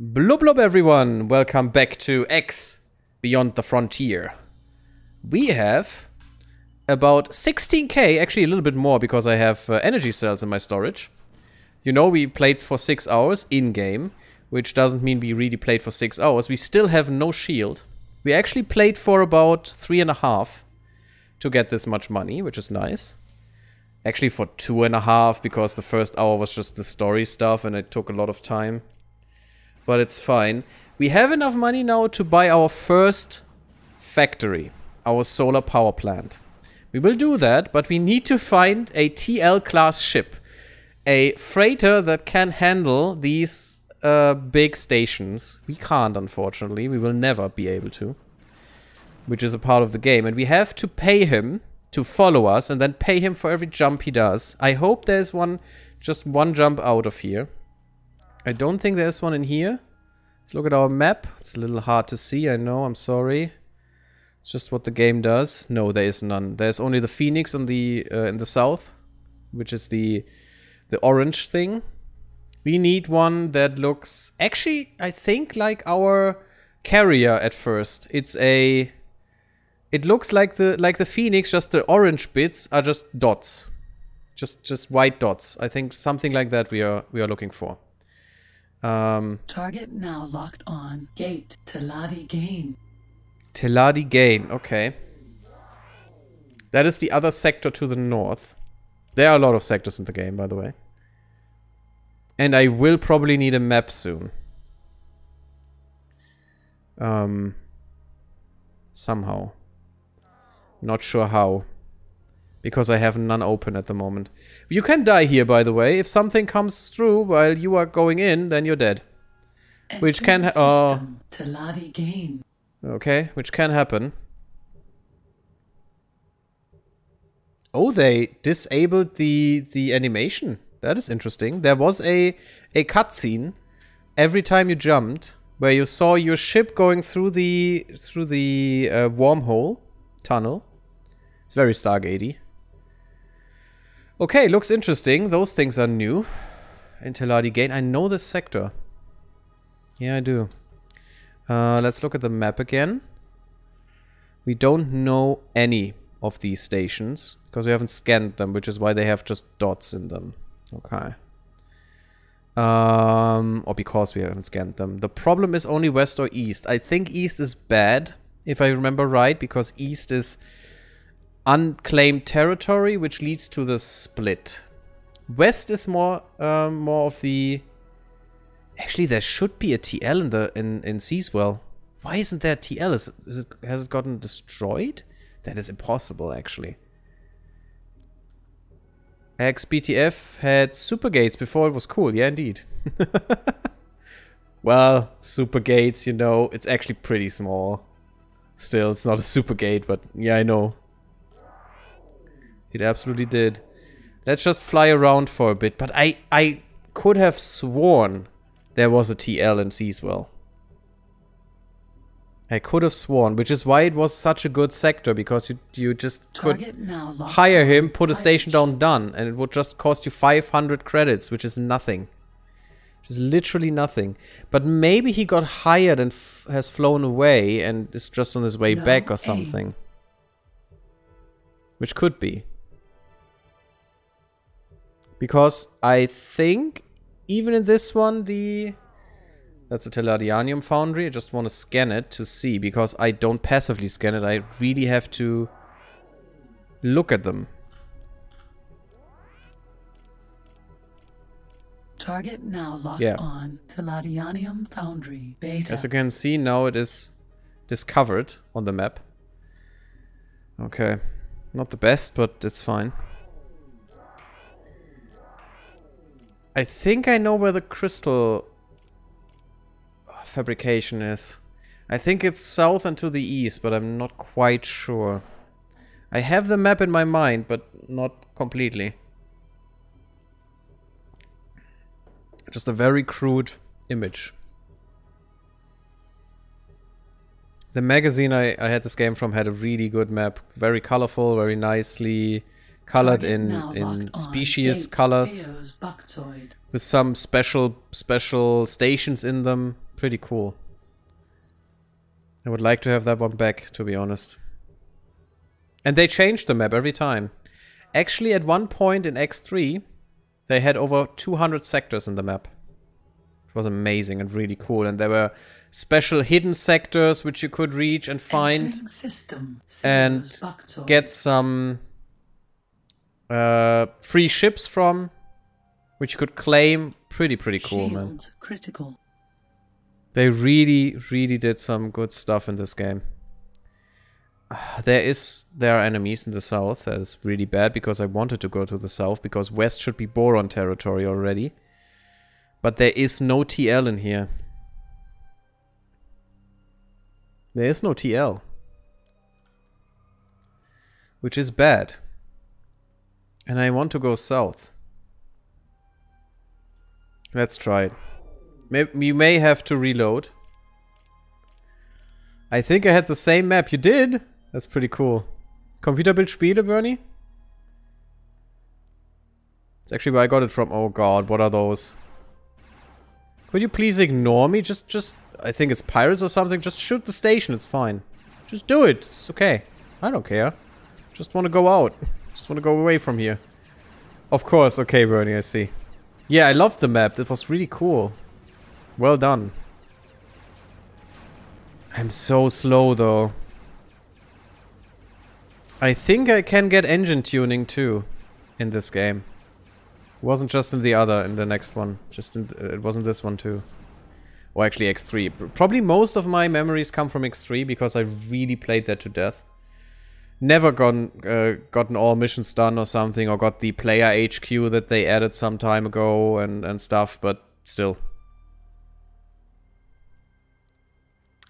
Blub blub everyone, welcome back to X Beyond the Frontier. We have about 16k, actually a little bit more because I have uh, energy cells in my storage. You know we played for 6 hours in-game, which doesn't mean we really played for 6 hours. We still have no shield. We actually played for about three and a half to get this much money, which is nice. Actually for two and a half because the first hour was just the story stuff and it took a lot of time. But it's fine. We have enough money now to buy our first factory. Our solar power plant. We will do that, but we need to find a TL class ship. A freighter that can handle these uh, big stations. We can't, unfortunately. We will never be able to. Which is a part of the game. And we have to pay him to follow us and then pay him for every jump he does. I hope there's one, just one jump out of here. I don't think there's one in here. Let's look at our map. It's a little hard to see, I know, I'm sorry. It's just what the game does. No, there is none. There's only the phoenix in the uh, in the south, which is the the orange thing. We need one that looks actually, I think, like our carrier at first. It's a it looks like the like the phoenix, just the orange bits are just dots. Just just white dots. I think something like that we are we are looking for. Um, Target now locked on. Gate. Teladi Gain. Teladi Gain. Okay. That is the other sector to the north. There are a lot of sectors in the game, by the way. And I will probably need a map soon. Um, somehow. Not sure how. Because I have none open at the moment. You can die here, by the way. If something comes through while you are going in, then you're dead. which can happen. Oh. game. Okay, which can happen. Oh, they disabled the the animation. That is interesting. There was a a cutscene every time you jumped where you saw your ship going through the through the uh, wormhole tunnel. It's very Stargatey. Okay, looks interesting. Those things are new. Inteladi gain. I know this sector. Yeah, I do. Uh, let's look at the map again. We don't know any of these stations because we haven't scanned them, which is why they have just dots in them. Okay. Um, or oh, because we haven't scanned them. The problem is only west or east. I think east is bad, if I remember right, because east is unclaimed territory, which leads to the split. West is more um, more of the. Actually, there should be a TL in the in in Seaswell. Why isn't there a TL? Is, is it has it gotten destroyed? That is impossible, actually. XBTF had super gates before it was cool. Yeah, indeed. well, super gates, you know, it's actually pretty small. Still, it's not a super gate, but yeah, I know. It absolutely did. Let's just fly around for a bit. But I, I could have sworn there was a TL in Seaswell. I could have sworn, which is why it was such a good sector because you you just could hire him, put a station down, done, and it would just cost you 500 credits, which is nothing, which is literally nothing. But maybe he got hired and has flown away and is just on his way no back or something, aim. which could be. Because I think even in this one, the... That's a Telladianium Foundry. I just want to scan it to see because I don't passively scan it. I really have to look at them. Target now locked yeah. on Telladianium Foundry Beta. As you can see, now it is discovered on the map. Okay. Not the best, but it's fine. I think I know where the crystal fabrication is. I think it's south and to the east, but I'm not quite sure. I have the map in my mind, but not completely. Just a very crude image. The magazine I, I had this game from had a really good map. Very colorful, very nicely colored in in oh, species colors with some special special stations in them. Pretty cool. I would like to have that one back, to be honest. And they changed the map every time. Actually, at one point in X3, they had over 200 sectors in the map. It was amazing and really cool. And there were special hidden sectors which you could reach and find and get some uh, free ships from, which you could claim. Pretty, pretty cool, Shield, man. Critical. They really, really did some good stuff in this game. there is there are enemies in the south that is really bad because I wanted to go to the south because west should be Boron territory already. But there is no TL in here. There is no TL. Which is bad. And I want to go south. Let's try it. May we may have to reload. I think I had the same map. You did? That's pretty cool. Computer build Spiele, Bernie? It's actually where I got it from. Oh god, what are those? Could you please ignore me? Just, just, I think it's pirates or something. Just shoot the station, it's fine. Just do it, it's okay. I don't care. Just want to go out. Just want to go away from here. Of course. Okay, Bernie, I see. Yeah, I love the map. That was really cool. Well done. I'm so slow, though. I think I can get engine tuning, too, in this game. It wasn't just in the other, in the next one. Just in th It wasn't this one, too. Or actually X3. Probably most of my memories come from X3 because I really played that to death never gone uh, gotten all missions done or something, or got the player HQ that they added some time ago and and stuff. But still,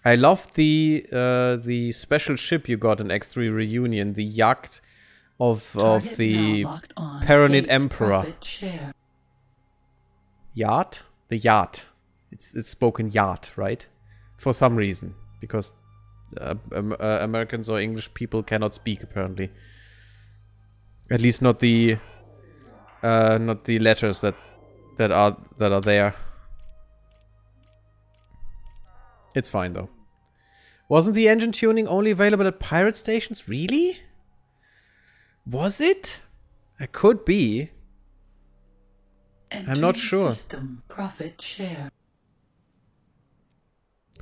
I loved the uh, the special ship you got in X3 Reunion, the yacht of Target of the Paranid Emperor. Yacht, the yacht. It's it's spoken yacht, right? For some reason, because uh, um, uh, Americans or English people cannot speak apparently. At least not the uh, not the letters that that are that are there. It's fine though. Wasn't the engine tuning only available at pirate stations? Really? Was it? It could be. Entering I'm not sure. System profit share.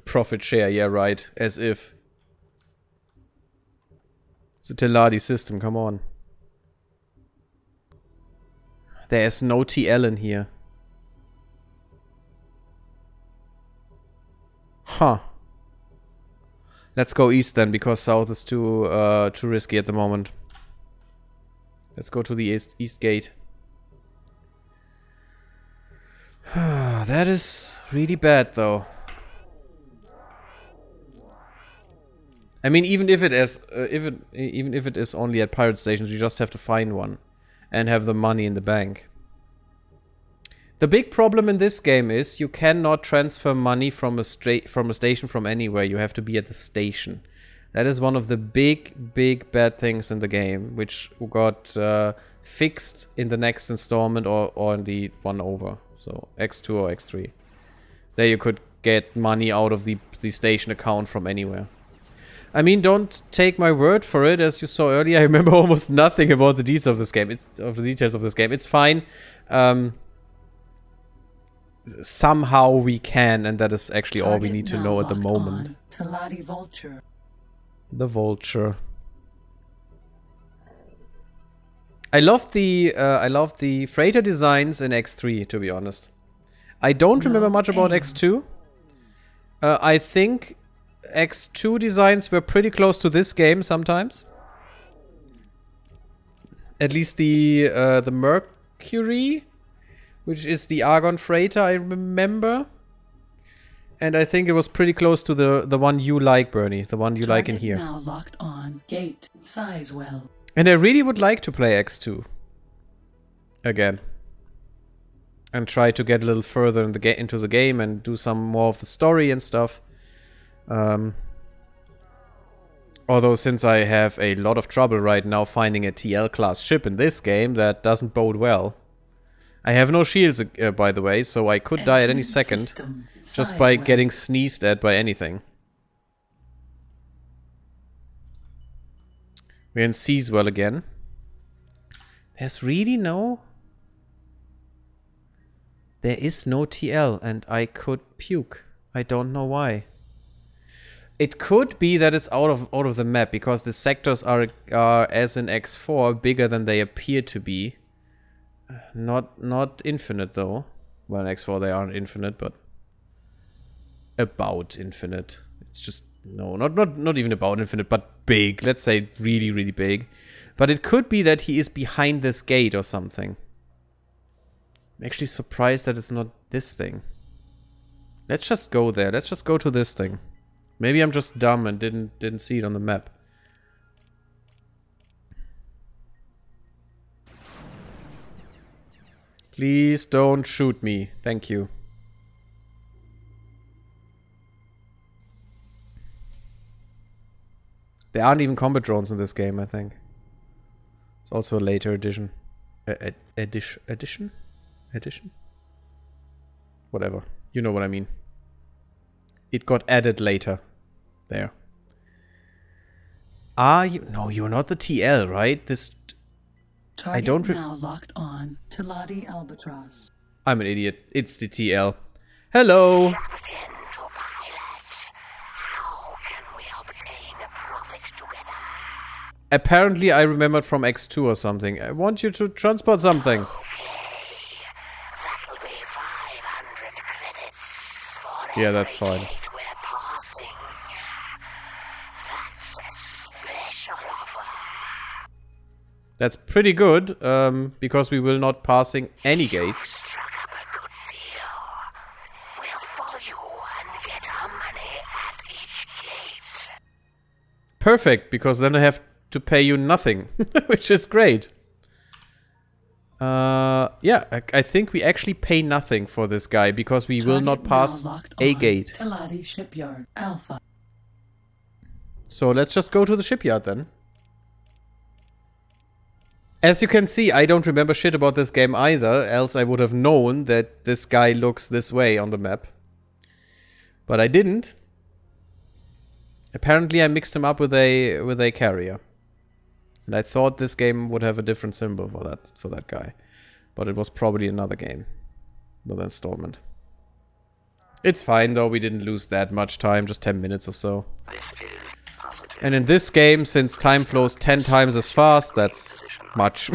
Profit share, yeah, right. As if. It's a Teladi system, come on. There is no TL in here. Huh. Let's go east then, because south is too uh, too risky at the moment. Let's go to the east, east gate. that is really bad though. I mean, even if it is, uh, if it, even if it is only at pirate stations, you just have to find one, and have the money in the bank. The big problem in this game is you cannot transfer money from a straight from a station from anywhere. You have to be at the station. That is one of the big, big bad things in the game, which got uh, fixed in the next installment or, or in the one over. So X2 or X3. There you could get money out of the, the station account from anywhere. I mean, don't take my word for it. As you saw earlier, I remember almost nothing about the details of this game. It's, of the details of this game. It's fine. Um, somehow we can, and that is actually Target all we need to know at the moment. Vulture. The vulture. I love the uh, I love the freighter designs in X3. To be honest, I don't no remember much aim. about X2. Uh, I think X2 designs were pretty close to this game sometimes. At least the uh, the Mercury, which is the Argon freighter, I remember. And I think it was pretty close to the the one you like, Bernie, the one you Target like in here. Now locked on gate And I really would like to play X2 again and try to get a little further in the into the game and do some more of the story and stuff. Um, although since I have a lot of trouble right now finding a TL class ship in this game, that doesn't bode well. I have no shields, uh, by the way, so I could die at any second just by getting sneezed at by anything. We're in Seaswell again. There's really no... There is no TL and I could puke. I don't know why. It could be that it's out of out of the map because the sectors are are as in X4 bigger than they appear to be. Not not infinite though. Well, in X4 they aren't infinite, but about infinite. It's just no, not not not even about infinite, but big. Let's say really really big. But it could be that he is behind this gate or something. I'm actually surprised that it's not this thing. Let's just go there. Let's just go to this thing. Maybe I'm just dumb and didn't didn't see it on the map. Please don't shoot me. Thank you. There aren't even combat drones in this game, I think. It's also a later edition. edition? Edition? Edition? Whatever. You know what I mean. It got added later. There. Ah, you? No, you're not the TL, right? This. Target I don't. now locked on. Talati Albatross. I'm an idiot. It's the TL. Hello. Apparently I remembered from X2 or something. I want you to transport something. Okay. yeah, that's fine. That's pretty good, um, because we will not passing any gates. Perfect, because then I have to pay you nothing, which is great. Uh, yeah, I, I, think we actually pay nothing for this guy because we Target will not pass a gate. Alpha. So let's just go to the shipyard then. As you can see, I don't remember shit about this game either, else I would have known that this guy looks this way on the map. But I didn't. Apparently I mixed him up with a with a carrier. And I thought this game would have a different symbol for that for that guy. But it was probably another game. Another installment. It's fine though, we didn't lose that much time, just 10 minutes or so. And in this game, since time flows 10 times as fast, that's much.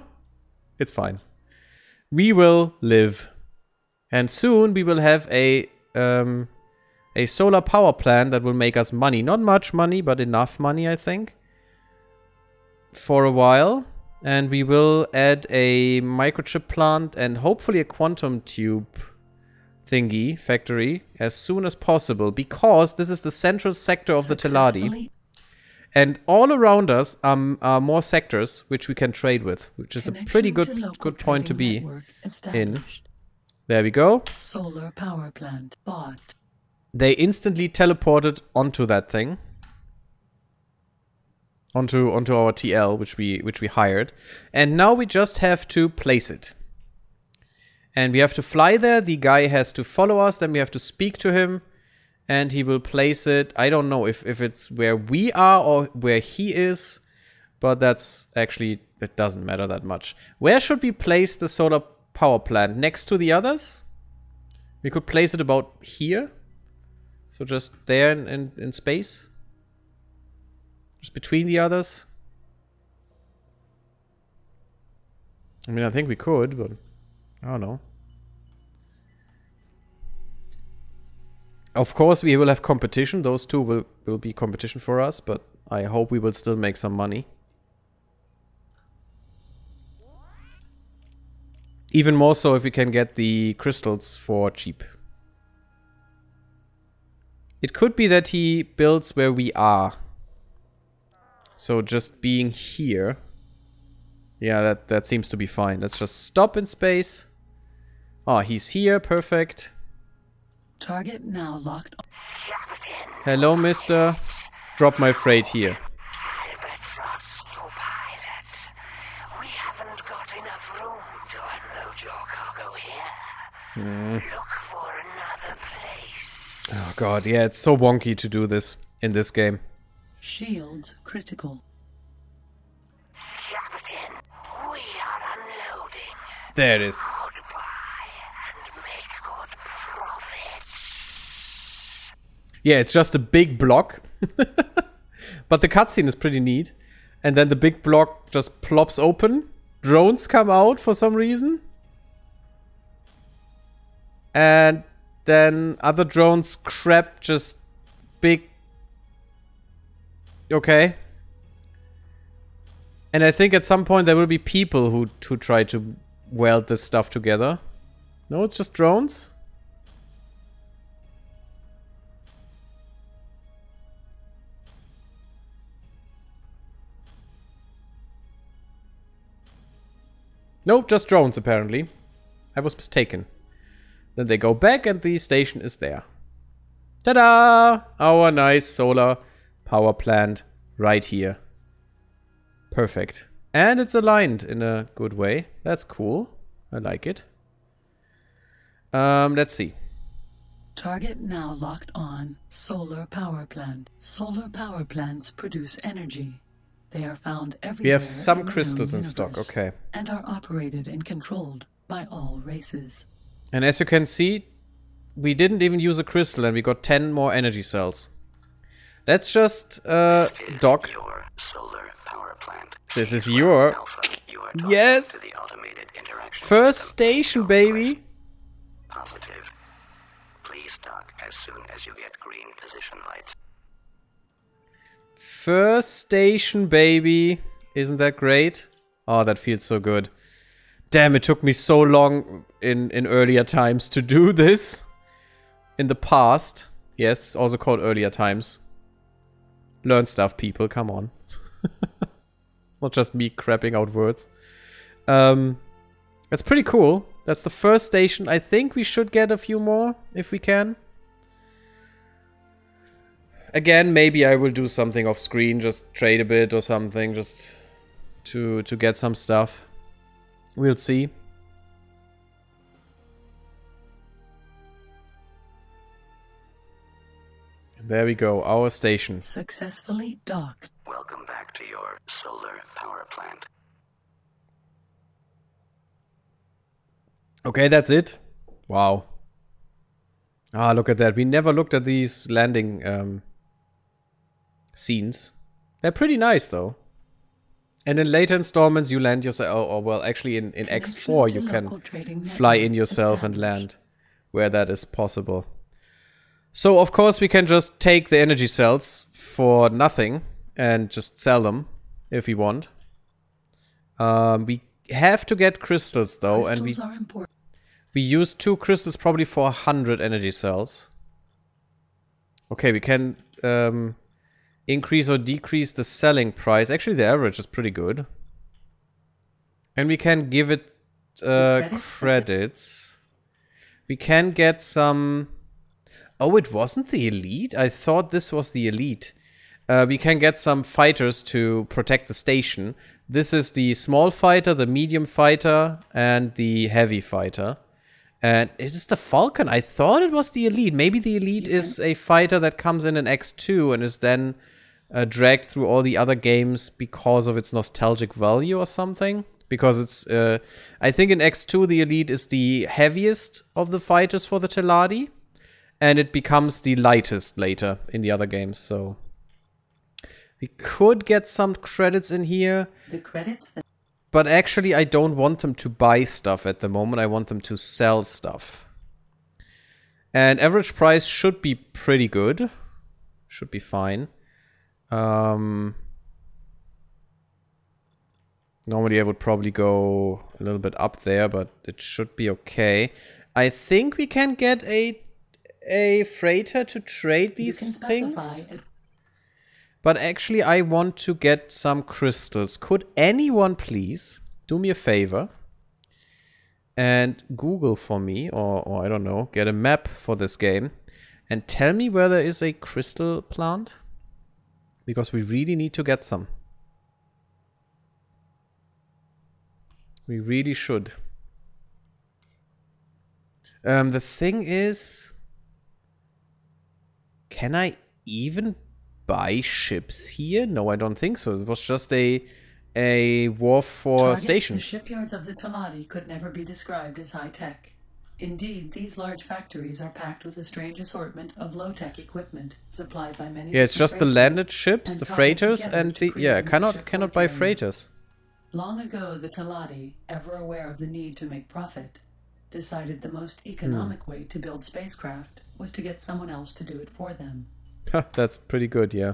it's fine. We will live. And soon we will have a um, a solar power plant that will make us money. Not much money, but enough money, I think. For a while. And we will add a microchip plant and hopefully a quantum tube thingy factory as soon as possible because this is the central sector of the Teladi. And all around us are, um, are more sectors which we can trade with, which is Connection a pretty good good point to be in. There we go. Solar power plant bought. They instantly teleported onto that thing. Onto onto our TL, which we which we hired, and now we just have to place it. And we have to fly there. The guy has to follow us. Then we have to speak to him. And he will place it. I don't know if, if it's where we are or where he is. But that's actually, it doesn't matter that much. Where should we place the solar power plant? Next to the others? We could place it about here. So just there in, in, in space. Just between the others. I mean, I think we could, but I don't know. of course we will have competition. Those two will, will be competition for us, but I hope we will still make some money. Even more so if we can get the crystals for cheap. It could be that he builds where we are. So just being here. Yeah, that, that seems to be fine. Let's just stop in space. Oh, he's here. Perfect. Target now locked. On. Hello, mister. Drop my freight here. Hmm. Look for another place. Oh god, yeah, it's so wonky to do this in this game. Shields critical. Captain, we are unloading. There it is. Yeah, it's just a big block. but the cutscene is pretty neat. And then the big block just plops open. Drones come out for some reason. And then other drones crap just big. Okay. And I think at some point there will be people who, who try to weld this stuff together. No, it's just drones? No, just drones apparently. I was mistaken. Then they go back and the station is there. Ta-da! Our nice solar power plant right here. Perfect. And it's aligned in a good way. That's cool. I like it. Um, let's see. Target now locked on. Solar power plant. Solar power plants produce energy. They are found everywhere. We have some crystals in stock, okay. And are operated and controlled by all races. And as you can see, we didn't even use a crystal and we got 10 more energy cells. Let's just uh, dock. This is your... Alpha. yes! First station, baby! Positive. Please dock as soon as you get green position lights. First station, baby. Isn't that great? Oh, that feels so good. Damn, it took me so long in, in earlier times to do this. In the past. Yes, also called earlier times. Learn stuff, people. Come on. it's not just me crapping out words. Um, that's pretty cool. That's the first station. I think we should get a few more if we can again, maybe I will do something off screen, just trade a bit or something, just to to get some stuff. We'll see. there we go, our station. Successfully docked. Welcome back to your solar power plant. Okay, that's it. Wow. Ah, look at that. We never looked at these landing um, scenes. They're pretty nice though. And in later installments, you land yourself. Or, oh, or oh, well, actually, in, in X4, you can fly in yourself and land where that is possible. So, of course, we can just take the energy cells for nothing and just sell them if we want. Um, we have to get crystals, though, crystals and we, we use two crystals probably for 100 energy cells. Okay, we can um, increase or decrease the selling price. Actually, the average is pretty good. And we can give it uh, credits? credits. We can get some... Oh, it wasn't the elite? I thought this was the elite. Uh, we can get some fighters to protect the station. This is the small fighter, the medium fighter, and the heavy fighter. And it is the Falcon. I thought it was the Elite. Maybe the Elite yeah. is a fighter that comes in an X2 and is then uh, dragged through all the other games because of its nostalgic value or something. Because it's, uh, I think in X2, the Elite is the heaviest of the fighters for the Teladi, and it becomes the lightest later in the other games. So we could get some credits in here. The credits? But actually, I don't want them to buy stuff at the moment. I want them to sell stuff. And average price should be pretty good. Should be fine. Um, normally I would probably go a little bit up there, but it should be okay. I think we can get a a freighter to trade these things. But actually I want to get some crystals. Could anyone please do me a favor and Google for me or, or I don't know, get a map for this game and tell me where there is a crystal plant? Because we really need to get some. We really should. Um, the thing is... Can I even buy ships here? No, I don't think so. It was just a a wharf for Target stations. The shipyards of the Talati could never be described as high-tech. Indeed, these large factories are packed with a strange assortment of low-tech equipment supplied by many. Yeah, it's just the landed ships, the freighters, and the yeah cannot cannot buy freighters. Long ago, the Talati, ever aware of the need to make profit, decided the most economic hmm. way to build spacecraft was to get someone else to do it for them. That's pretty good, yeah.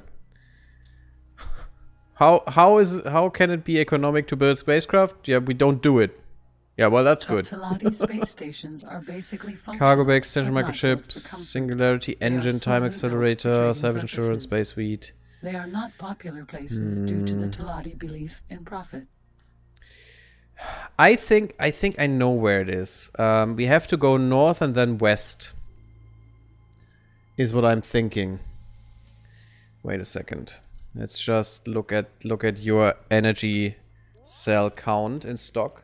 how how is how can it be economic to build spacecraft? Yeah, we don't do it. Yeah, well, that's good. Cargo bay extension microchips, singularity engine, time accelerator, savage insurance, space suite. They are not popular places mm. due to the hmm. Talati belief in profit. I think I think I know where it is. Um, we have to go north and then west. Is what I'm thinking. Wait a second. Let's just look at look at your energy cell count in stock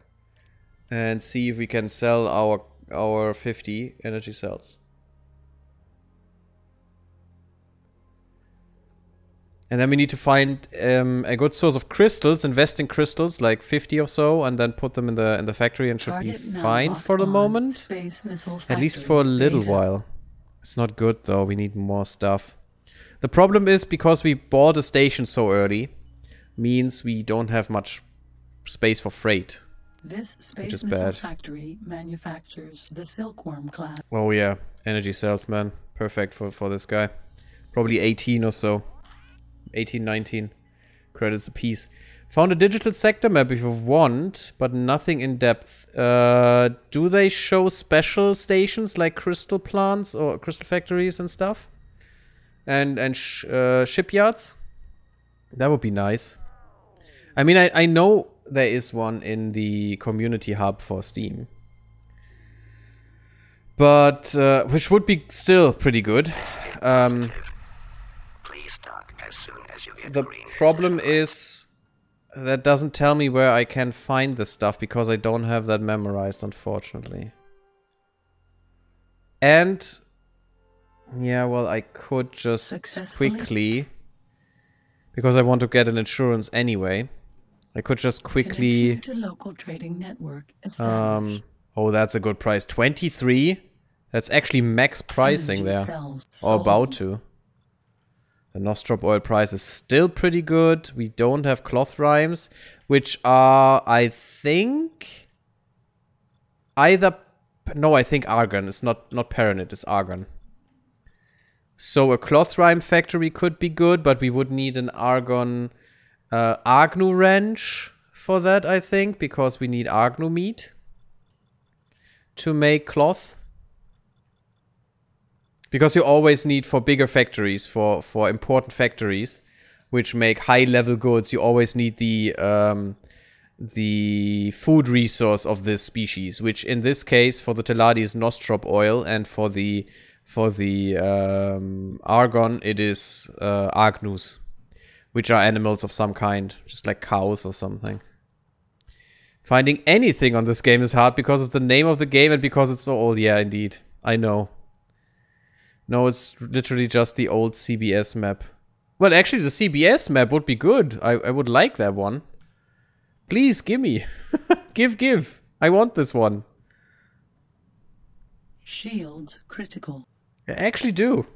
and see if we can sell our our 50 energy cells. And then we need to find um, a good source of crystals, invest in crystals, like 50 or so, and then put them in the in the factory and should Target be fine for the moment. At least for a little beta. while. It's not good though, we need more stuff. The problem is because we bought a station so early, means we don't have much space for freight. This space factory manufactures the silkworm class. Oh yeah, energy salesman. Perfect for, for this guy. Probably 18 or so. 18, 19 credits apiece. Found a digital sector map if you want, but nothing in depth. Uh, do they show special stations like crystal plants or crystal factories and stuff? And and sh uh, shipyards? That would be nice. I mean, I, I know there is one in the community hub for Steam. But, uh, which would be still pretty good. Um, the problem is that doesn't tell me where I can find the stuff because I don't have that memorized, unfortunately. And yeah, well, I could just quickly because I want to get an insurance anyway. I could just quickly. To local trading network um, oh, that's a good price. 23? That's actually max pricing there. Or about to. The Nostrop oil price is still pretty good. We don't have cloth rhymes, which are, I think, either... No, I think argon. It's not, not Paranit, it's argon. So a cloth rhyme factory could be good, but we would need an argon uh, Agnu wrench for that, I think, because we need Agnu meat to make cloth. Because you always need for bigger factories, for, for important factories, which make high-level goods, you always need the... Um, the food resource of this species, which in this case for the Teladi is nostrop oil, and for the for the um, argon it is uh, agnus which are animals of some kind, just like cows or something. Finding anything on this game is hard because of the name of the game and because it's so old. Yeah, indeed. I know. No, it's literally just the old CBS map. Well, actually, the CBS map would be good. I, I would like that one. Please, gimme. give, give. I want this one. Shields critical. I actually do.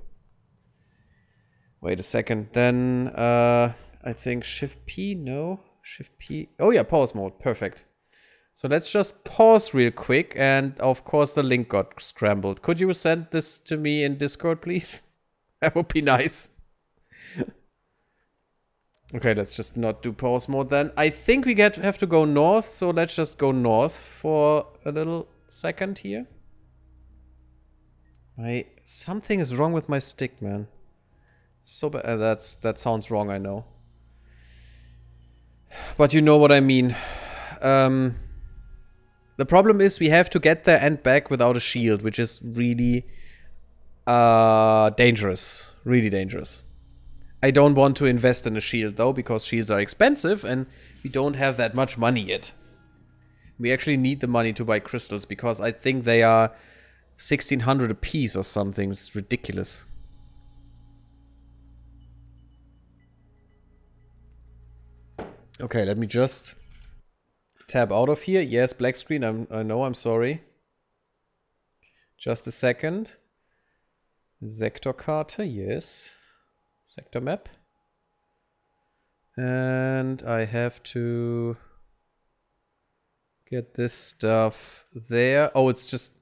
Wait a second. Then uh, I think Shift P. No, Shift P. Oh yeah, pause mode. Perfect. So let's just pause real quick. And of course, the link got scrambled. Could you send this to me in Discord, please? That would be nice. okay, let's just not do pause mode then. I think we get have to go north. So let's just go north for a little second here. My something is wrong with my stick, man. So bad. Uh, that's that sounds wrong. I know, but you know what I mean. Um, the problem is we have to get there and back without a shield, which is really uh, dangerous. Really dangerous. I don't want to invest in a shield though, because shields are expensive and we don't have that much money yet. We actually need the money to buy crystals because I think they are 1600 a piece or something. It's ridiculous. Okay, let me just tab out of here. Yes, black screen. I'm, I know, I'm sorry. Just a second. Sector Karte, yes. Sector map. And I have to get this stuff there. Oh, it's just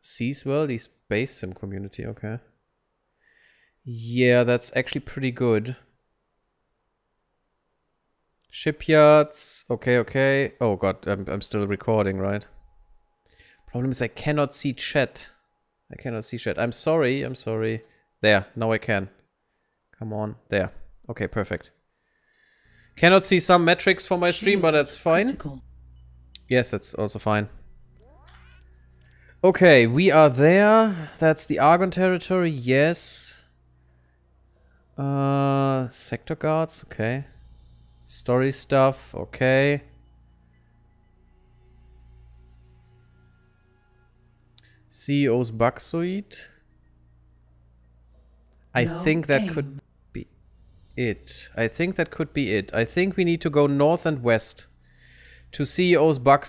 Seas World, these base sim community, okay. Yeah, that's actually pretty good. Shipyards. Okay, okay. Oh god, I'm, I'm still recording, right? Problem is I cannot see chat. I cannot see chat. I'm sorry, I'm sorry. There, now I can. Come on, there. Okay, perfect. Cannot see some metrics for my stream, but that's fine. Yes, that's also fine. Okay, we are there. That's the Argon territory, yes. Uh, sector guards, okay. Story stuff, okay. CEO's bug I no think that could be it. I think that could be it. I think we need to go north and west to CEO's bug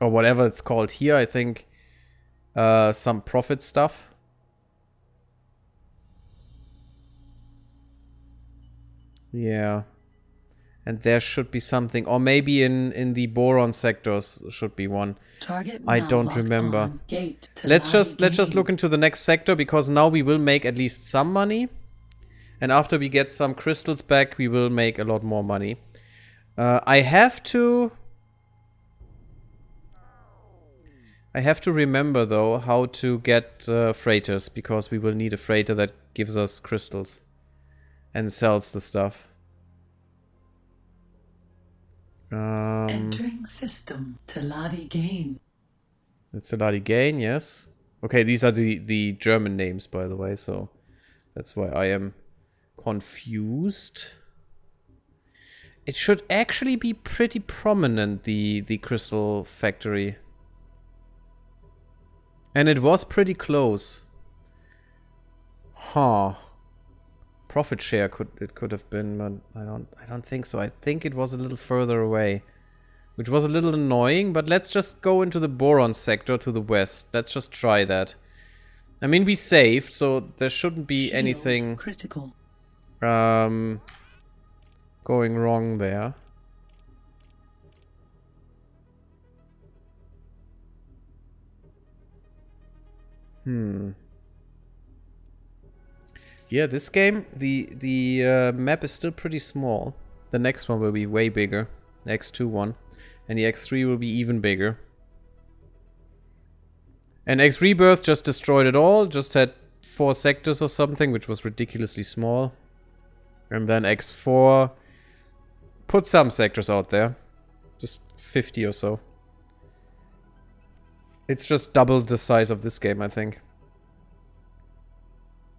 or whatever it's called here. I think uh, some profit stuff. Yeah and there should be something or maybe in in the boron sectors should be one Target i don't remember let's just let's just look into the next sector because now we will make at least some money and after we get some crystals back we will make a lot more money uh, i have to I have to remember though how to get uh, freighters because we will need a freighter that gives us crystals and sells the stuff. Um, Entering system, Taladi Gain. That's Taladi Gain, yes. Okay, these are the, the German names, by the way, so that's why I am confused. It should actually be pretty prominent, the, the crystal factory. And it was pretty close. Huh profit share could it could have been, but I don't I don't think so. I think it was a little further away, which was a little annoying. But let's just go into the boron sector to the west. Let's just try that. I mean, we saved, so there shouldn't be Shields anything critical. Um, going wrong there. Hmm. Yeah, this game, the, the uh, map is still pretty small. The next one will be way bigger. The X2 one. And the X3 will be even bigger. And X Rebirth just destroyed it all, just had four sectors or something, which was ridiculously small. And then X4 put some sectors out there. Just 50 or so. It's just double the size of this game, I think.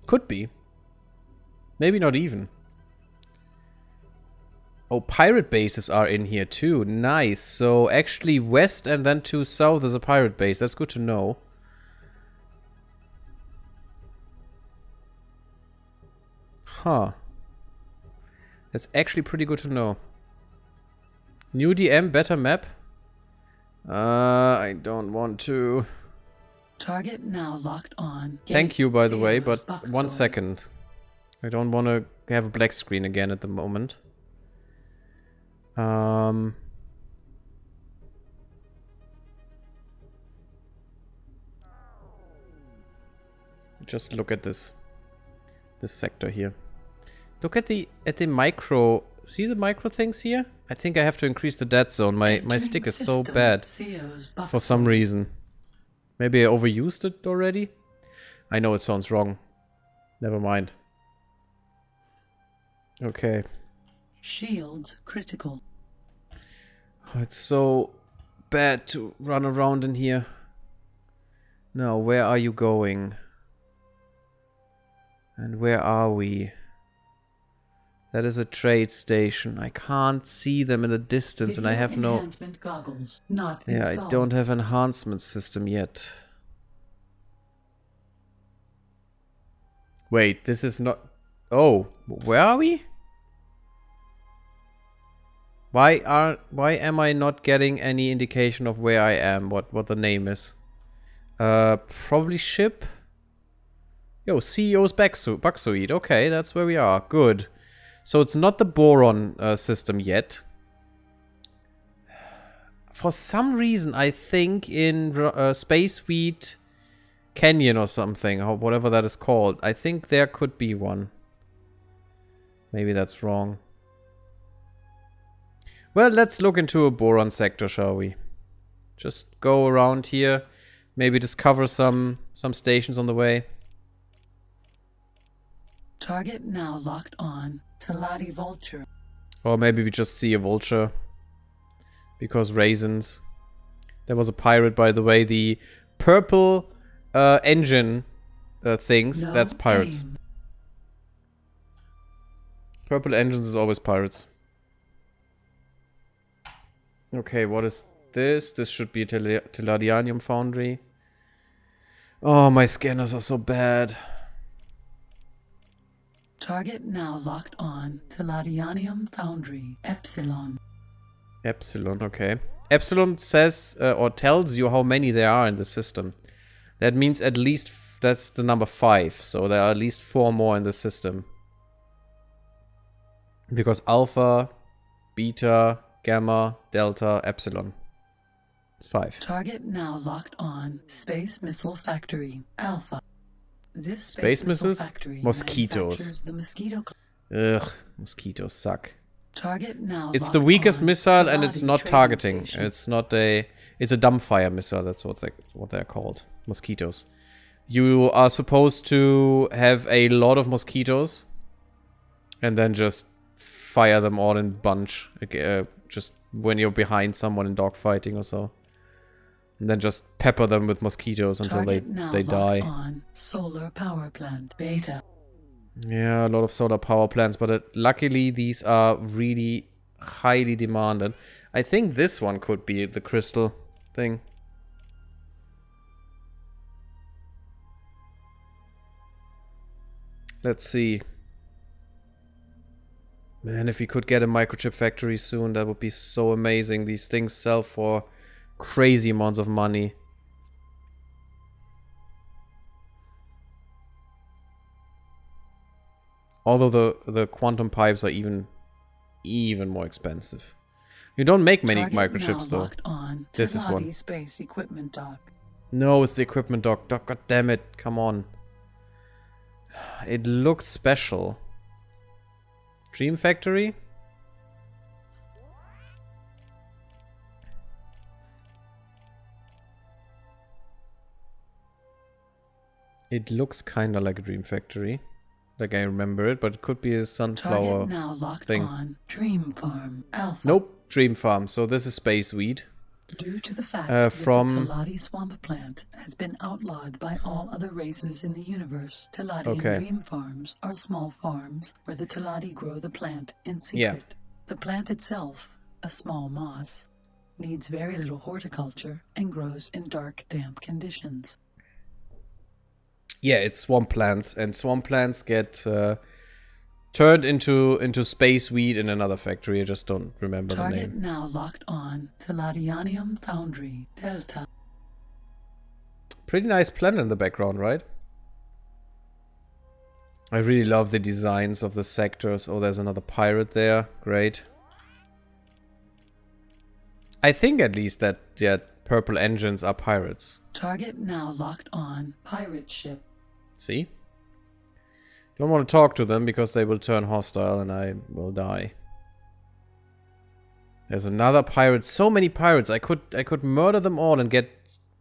Could be. Maybe not even. Oh, pirate bases are in here too. Nice. So actually west and then to south is a pirate base. That's good to know. Huh. That's actually pretty good to know. New DM, better map? Uh, I don't want to. Target now locked on. Gate Thank you, by the way, but one second. I don't want to have a black screen again at the moment. Um... Just look at this, this sector here. Look at the at the micro. See the micro things here? I think I have to increase the dead zone. My my stick is so bad for some reason. Maybe I overused it already. I know it sounds wrong. Never mind. Okay. Shields critical. Oh, it's so bad to run around in here. Now, where are you going? And where are we? That is a trade station. I can't see them in the distance, and I have no. Goggles, not yeah, installed. I don't have enhancement system yet. Wait, this is not. Oh, where are we? Why are why am I not getting any indication of where I am? What what the name is? Uh, probably ship. Yo, CEO's back suit. Okay, that's where we are. Good. So it's not the boron uh, system yet. For some reason, I think in uh, Space Wheat Canyon or something, or whatever that is called, I think there could be one. Maybe that's wrong. Well, let's look into a boron sector, shall we? Just go around here, maybe discover some some stations on the way. Target now locked on. Talati vulture. Or maybe we just see a vulture. Because raisins. There was a pirate, by the way. The purple uh, engine uh, things, no that's pirates. Aim. Purple engines is always pirates. Okay, what is this? This should be Tel Teladianium Foundry. Oh, my scanners are so bad. Target now locked on. Teladianium Foundry, Epsilon. Epsilon, okay. Epsilon says uh, or tells you how many there are in the system. That means at least that's the number five. So there are at least four more in the system. Because alpha, beta, gamma, delta, epsilon. It's five. Target now locked on. Space Missile Factory, Alpha. This space, space missiles? Factory mosquitoes. Mosquito Ugh, mosquitoes suck. Target now it's the weakest missile and it's not targeting. Station. It's not a it's a dumbfire missile, that's what they what they're called. Mosquitoes. You are supposed to have a lot of mosquitoes and then just fire them all in bunch uh, just when you're behind someone in dogfighting or so. And then just pepper them with mosquitoes until Target they, they die. On solar power plant beta. Yeah, a lot of solar power plants, but it, uh, luckily these are really highly demanded. I think this one could be the crystal thing. Let's see. Man, if we could get a microchip factory soon, that would be so amazing. These things sell for crazy amounts of money. Although the, the quantum pipes are even even more expensive. You don't make many Target microchips though. On this is one. Space equipment dock. No, it's the equipment dock. God damn it. Come on. It looks special. Dream Factory? It looks kinda like a Dream Factory. Like I remember it, but it could be a sunflower now thing. On. Dream Farm Alpha. Nope, Dream Farm. So this is space weed. Due to the fact uh, from that the Talati swamp plant has been outlawed by all other races in the universe, Talati okay. dream farms are small farms where the Talati grow the plant in secret. Yeah. The plant itself, a small moss, needs very little horticulture and grows in dark, damp conditions. Yeah, it's swamp plants, and swamp plants get uh, turned into into space weed in another factory. I just don't remember Target the name. now locked on to Ladianium Foundry Delta. Pretty nice planet in the background, right? I really love the designs of the sectors. Oh, there's another pirate there. Great. I think at least that yeah, purple engines are pirates. Target now locked on. Pirate ship. See? Don't want to talk to them because they will turn hostile and I will die. There's another pirate. So many pirates. I could I could murder them all and get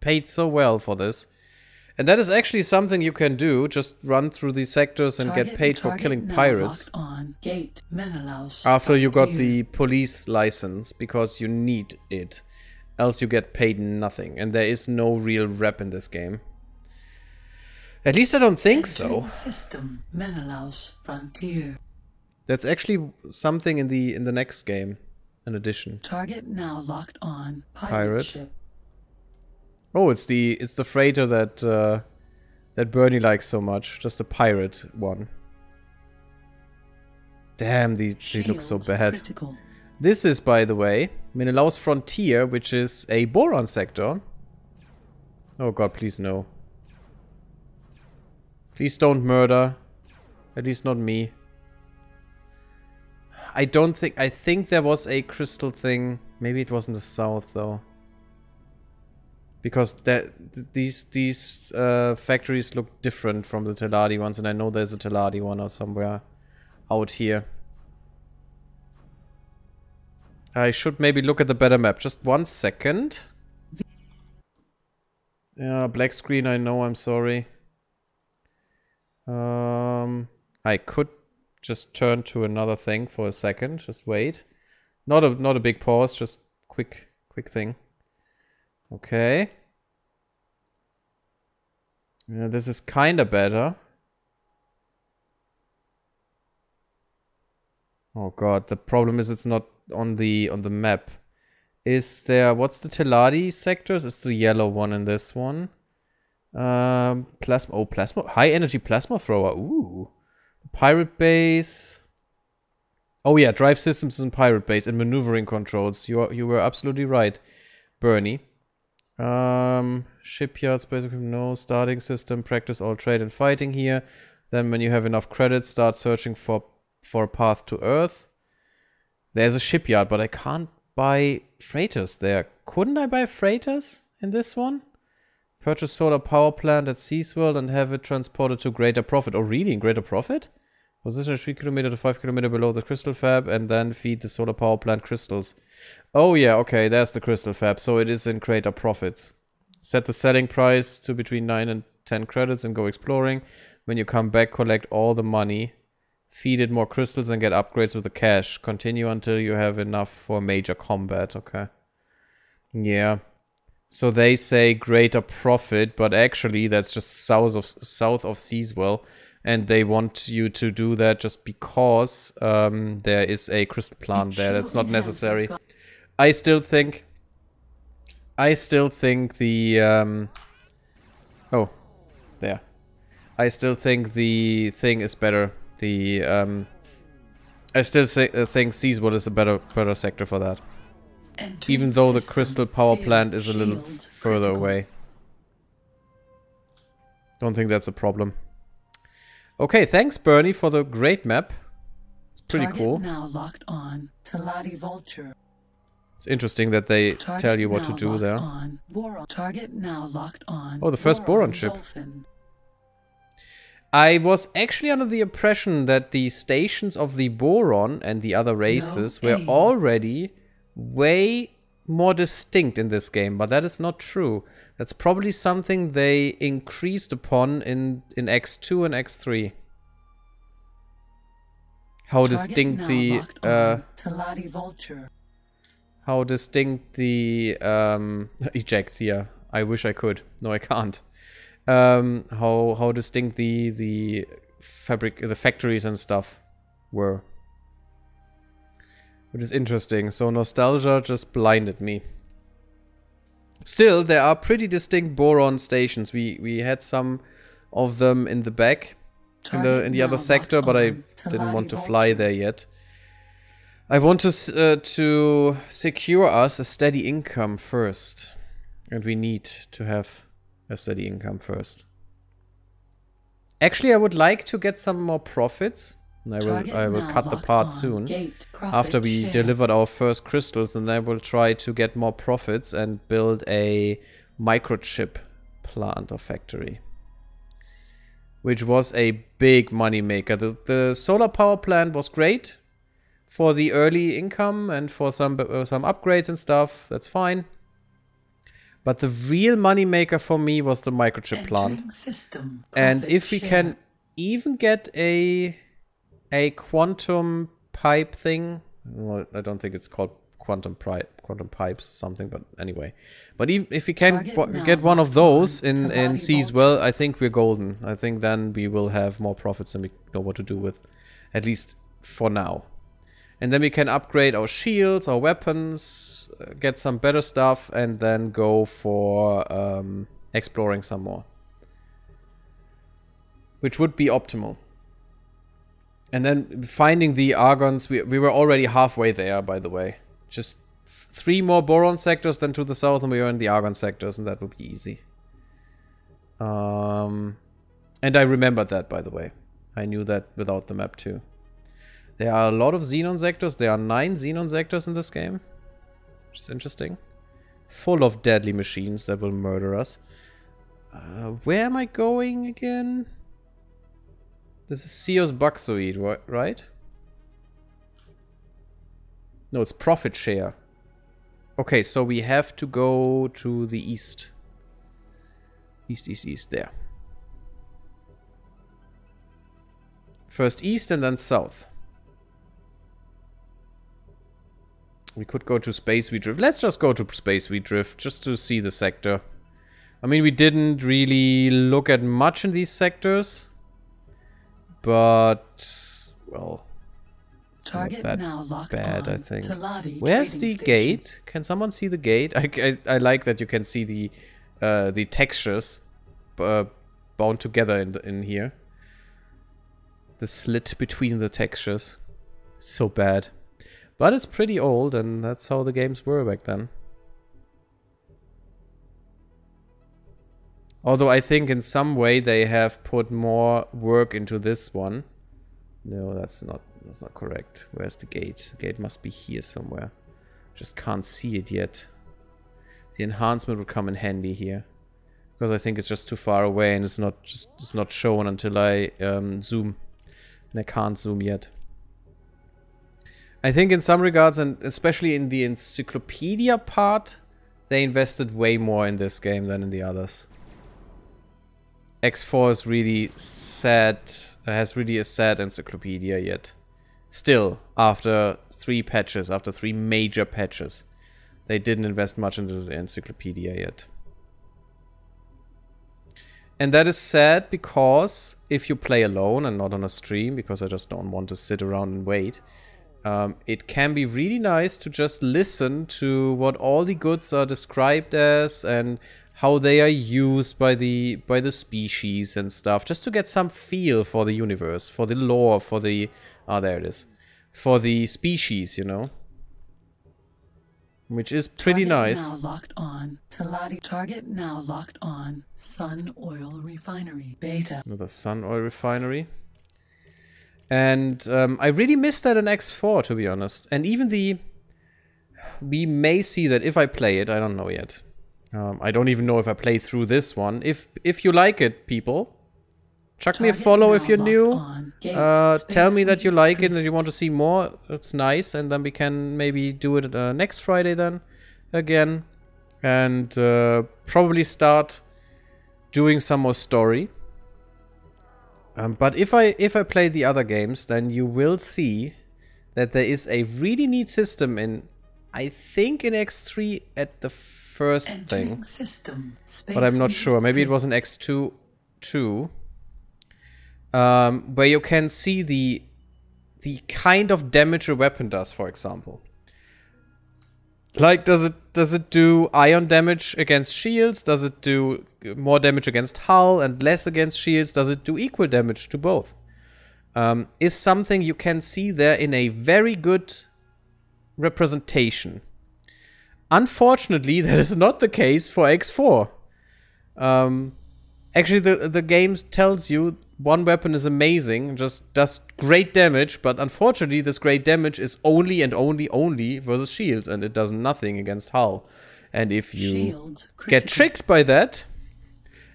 paid so well for this. And that is actually something you can do. Just run through these sectors and target, get paid for killing pirates. Gate, after you got the police license because you need it. Else you get paid nothing. And there is no real rep in this game. At least I don't think so. System Menelaus Frontier. That's actually something in the in the next game, an addition. Target now locked on. Pirate. Pirate. Ship. Oh, it's the it's the freighter that uh, that Bernie likes so much. Just the pirate one. Damn, these they look so bad. Critical. This is, by the way, Menelaus Frontier, which is a boron sector. Oh god, please no. Please don't murder. At least not me. I don't think... I think there was a crystal thing. Maybe it was in the south, though. Because that these these uh, factories look different from the Teladi ones, and I know there's a Teladi one or somewhere out here. I should maybe look at the better map. Just one second. Yeah, black screen, I know, I'm sorry. Um, I could just turn to another thing for a second. Just wait. Not a not a big pause. Just quick quick thing. Okay. Yeah, this is kinda better. Oh god, the problem is it's not on the on the map. Is there what's the Teladi sectors? It's the yellow one in this one. Um, plasma. Oh, plasma. High energy plasma thrower. Ooh. Pirate base. Oh yeah, drive systems and pirate base and maneuvering controls. You are, you were absolutely right, Bernie. Um, shipyards, basically no. Starting system, practice all trade and fighting here. Then when you have enough credits, start searching for, for a path to Earth. There's a shipyard, but I can't buy freighters there. Couldn't I buy freighters in this one? Purchase solar power plant at Seasworld and have it transported to Greater Profit. Oh, really? In Greater Profit? Position 3 kilometer to 5 kilometer below the crystal fab and then feed the solar power plant crystals. Oh yeah, okay, there's the crystal fab. So it is in Greater Profits. Set the selling price to between 9 and 10 credits and go exploring. When you come back, collect all the money. Feed it more crystals and get upgrades with the cash. Continue until you have enough for major combat. Okay. Yeah. So they say greater profit, but actually that's just south of south of Seaswell, and they want you to do that just because um, there is a crystal plant there. That's not oh necessary. I still think. I still think the. Um, oh, there. I still think the thing is better. The um, I still say, uh, think Seaswell is a better better sector for that. Entering even though the crystal power plant is a little further critical. away. Don't think that's a problem. Okay, thanks Bernie for the great map. It's pretty Target cool. now locked on Talati Vulture. It's interesting that they Target tell you what to do there. On. Boron. Target now locked on. Oh, the first Boron, Boron ship. Dolphin. I was actually under the impression that the stations of the Boron and the other races no were already way more distinct in this game, but that is not true. That's probably something they increased upon in, in X2 and X3. How Target distinct the... Uh, how distinct the... Um, eject, yeah. I wish I could. No, I can't. Um, how how distinct the the fabric the factories and stuff were. Which is interesting, so nostalgia just blinded me. Still, there are pretty distinct boron stations. We we had some of them in the back, in the in the other sector, but I um, didn't want to fly there yet. I want to uh, to secure us a steady income first, and we need to have a steady income first. Actually, I would like to get some more profits and I will, I will cut the part soon after we delivered our first crystals and I will try to get more profits and build a microchip plant or factory. Which was a big money maker. The, the solar power plant was great for the early income and for some, uh, some upgrades and stuff. That's fine. But the real money maker for me was the microchip Entering plant. System, and if we share. can even get a a quantum pipe thing. Well, I don't think it's called quantum pri quantum pipes something, but anyway. But even if we can get one of those in in seas, well, I think we're golden. I think then we will have more profits and we know what to do with, at least for now. And then we can upgrade our shields, our weapons, uh, get some better stuff, and then go for um, exploring some more. Which would be optimal. And then finding the Argons, we, we were already halfway there, by the way. Just three more Boron sectors, then to the south, and we were in the Argon sectors, and that would be easy. Um, and I remembered that, by the way. I knew that without the map, too. There are a lot of Xenon sectors. There are nine Xenon sectors in this game, which is interesting. Full of deadly machines that will murder us. Uh, where am I going again? This is Seos Buxoid, right? No, it's profit share. Okay, so we have to go to the east. East, east, east, there. First east and then south. We could go to Space We Drift. Let's just go to Space We Drift, just to see the sector. I mean, we didn't really look at much in these sectors but well, Target not that bad, I think. Where's the gate? Can someone see the gate? I, I, I, like that you can see the uh, the textures uh, bound together in, the, in here. The slit between the textures. So bad. But it's pretty old and that's how the games were back then. Although I think in some way they have put more work into this one. No, that's not that's not correct. Where's the gate? The gate must be here somewhere. Just can't see it yet. The enhancement would come in handy here. Because I think it's just too far away and it's not just it's not shown until I um, zoom. And I can't zoom yet. I think in some regards, and especially in the encyclopedia part, they invested way more in this game than in the others. X4 is really sad, uh, has really a sad encyclopedia yet. Still, after three patches, after three major patches, they didn't invest much into the encyclopedia yet. And that is sad because if you play alone and not on a stream, because I just don't want to sit around and wait, um, it can be really nice to just listen to what all the goods are described as and how they are used by the by the species and stuff, just to get some feel for the universe, for the lore, for the ah oh, there it is, for the species, you know, which is pretty target nice. Now locked on. Talati target now locked on. Sun oil refinery beta. Another sun oil refinery. And um, I really miss that in X4, to be honest. And even the... We may see that if I play it, I don't know yet. Um, I don't even know if I played through this one. If if you like it, people, chuck Target me a follow if you're new. Uh, tell me that you like it and you want to see more. It's nice, and then we can maybe do it uh, next Friday then, again, and uh, probably start doing some more story. Um, but if I if I play the other games, then you will see that there is a really neat system in, I think in X3 at the first Entering thing. but I'm not sure. Maybe it was an X2 2. Um, where you can see the the kind of damage a weapon does, for example. Like, does it does it do ion damage against shields? Does it do more damage against hull and less against shields? Does it do equal damage to both? Um, is something you can see there in a very good representation Unfortunately, that is not the case for X4. Um, actually, the, the game tells you one weapon is amazing, just does great damage, but unfortunately this great damage is only and only only versus shields, and it does nothing against Hull. And if you get tricked by that,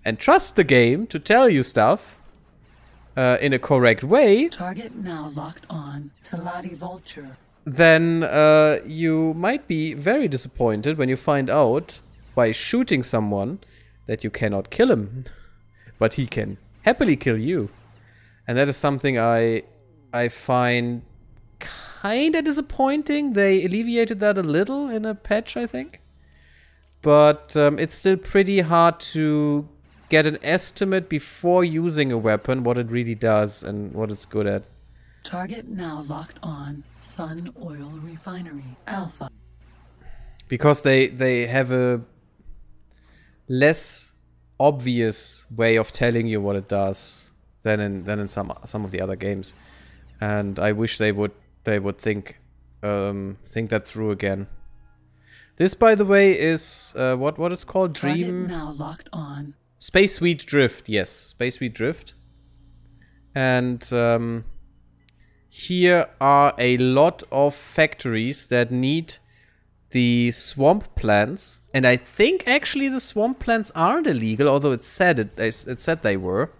and trust the game to tell you stuff uh, in a correct way... Target now locked on. Talati Vulture then uh, you might be very disappointed when you find out by shooting someone that you cannot kill him, but he can happily kill you. And that is something I I find kind of disappointing. They alleviated that a little in a patch, I think. But um, it's still pretty hard to get an estimate before using a weapon what it really does and what it's good at. Target now locked on Sun Oil Refinery Alpha. Because they they have a less obvious way of telling you what it does than in than in some some of the other games, and I wish they would they would think um, think that through again. This, by the way, is uh, what what is called Dream. Target now locked on. Space Sweet Drift, yes, Space Sweet Drift, and. Um, here are a lot of factories that need the swamp plants. And I think actually the swamp plants aren't illegal, although it said it, it said they were.